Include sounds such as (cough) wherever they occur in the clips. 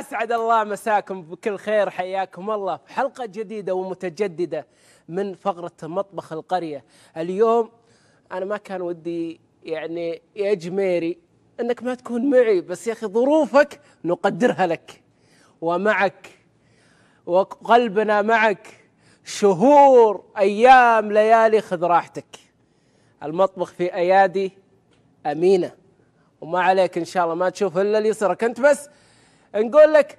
أسعد الله مساكم بكل خير حياكم الله في حلقة جديدة ومتجددة من فقرة مطبخ القرية اليوم أنا ما كان ودي يعني يا جميري أنك ما تكون معي بس يا أخي ظروفك نقدرها لك ومعك وقلبنا معك شهور أيام ليالي خذ راحتك المطبخ في أيادي أمينة وما عليك إن شاء الله ما تشوف إلا اللي يصيرك أنت بس نقول لك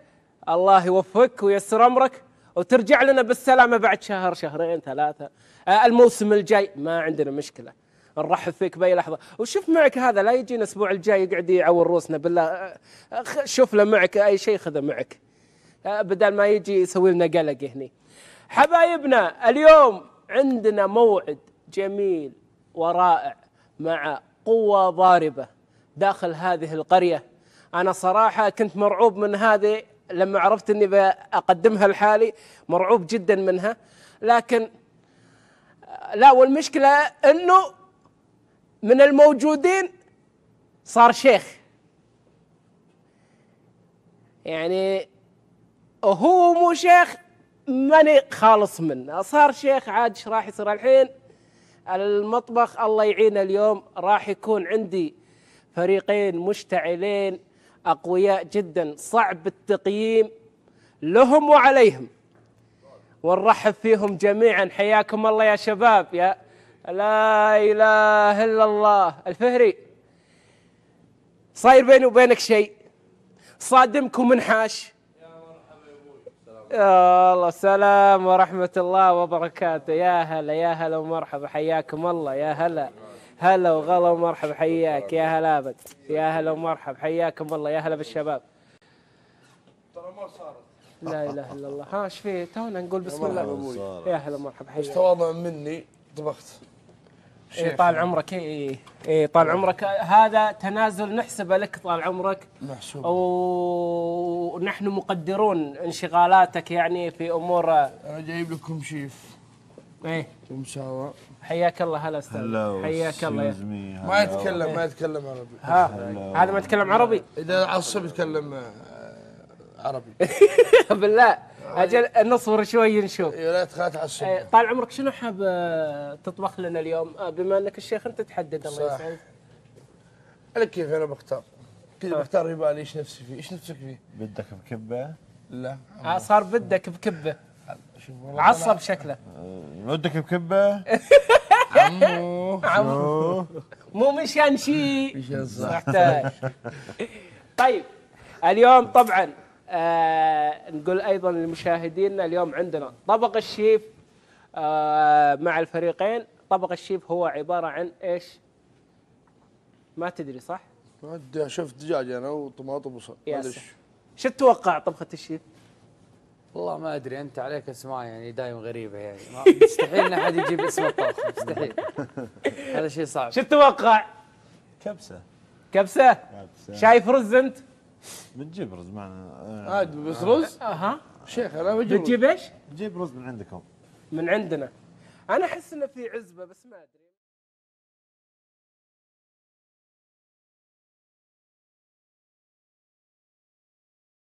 الله يوفقك ويسر امرك وترجع لنا بالسلامه بعد شهر شهرين ثلاثه آه، الموسم الجاي ما عندنا مشكله نرحب فيك باي لحظه وشوف معك هذا لا يجينا الاسبوع الجاي يقعد يعور روسنا بالله آه، شوف له معك اي شيء خذه معك آه، بدل ما يجي يسوي لنا قلق هنا حبايبنا اليوم عندنا موعد جميل ورائع مع قوه ضاربه داخل هذه القريه انا صراحه كنت مرعوب من هذه لما عرفت اني بقدمها لحالي مرعوب جدا منها لكن لا والمشكله انه من الموجودين صار شيخ يعني هو مو شيخ ماني خالص منه صار شيخ عاد ايش راح يصير الحين المطبخ الله يعين اليوم راح يكون عندي فريقين مشتعلين أقوياء جدا صعب التقييم لهم وعليهم ونرحب فيهم جميعا حياكم الله يا شباب يا لا إله إلا الله الفهري صاير بيني وبينك شيء صادمك ومنحاش يا الله سلام ورحمة الله وبركاته يا هلا يا هلا ومرحبا حياكم الله يا هلا هلا وغلا ومرحبا حياك يا هلا ابد يا هلا ومرحبا حياكم والله يا هلا بالشباب ترى ما صارت لا اله الا الله ها ايش فيه تونا نقول بسم الله يا هلا ومرحبا حياك تواضع مني طبخت اي طال عمرك اي اي إيه، طال عمرك هذا تنازل نحسبه لك طال عمرك محسوب ونحن مقدرون انشغالاتك يعني في امور انا جايب لكم شيف ايه الله حياك الله هلا استاذ حياك الله ما يتكلم ما يتكلم عربي ها هذا ما يتكلم عربي اذا عصب يتكلم آه، عربي (laughs) بالله اجل نصبر شوي نشوف إيه، لا تخاف إيه، طال عمرك شنو حاب آه، تطبخ لنا اليوم آه، بما انك الشيخ انت تحدد الله يسعدك لك كيف انا بختار كذا بختار يبالي ايش نفسي فيه ايش نفسك فيه بدك بكبه لا صار بدك بكبه عصب شكله ودك بكبه؟ (laughs) عمو عمو مو مشان يعني شيء مشان يعني صح طيب اليوم طبعا آه نقول ايضا لمشاهدينا اليوم عندنا طبق الشيف آه مع الفريقين طبق الشيف هو عباره عن ايش؟ ما تدري صح؟ ما ادري شفت دجاج انا وطماطم وبصل شو تتوقع طبخه الشيف؟ والله ما ادري انت عليك اسماء يعني دايم غريبه يعني مستحيل ان احد يجيب اسم الطبخ مستحيل هذا شيء صعب شو تتوقع؟ كبسه كبسه؟ كبسه شايف رز انت؟ بتجيب رز معنا آه. عاد بس رز؟ اها شيخ انا بجيب بتجيب ايش؟ بجيب رز من عندكم من عندنا انا احس انه في عزبه بس ما ادري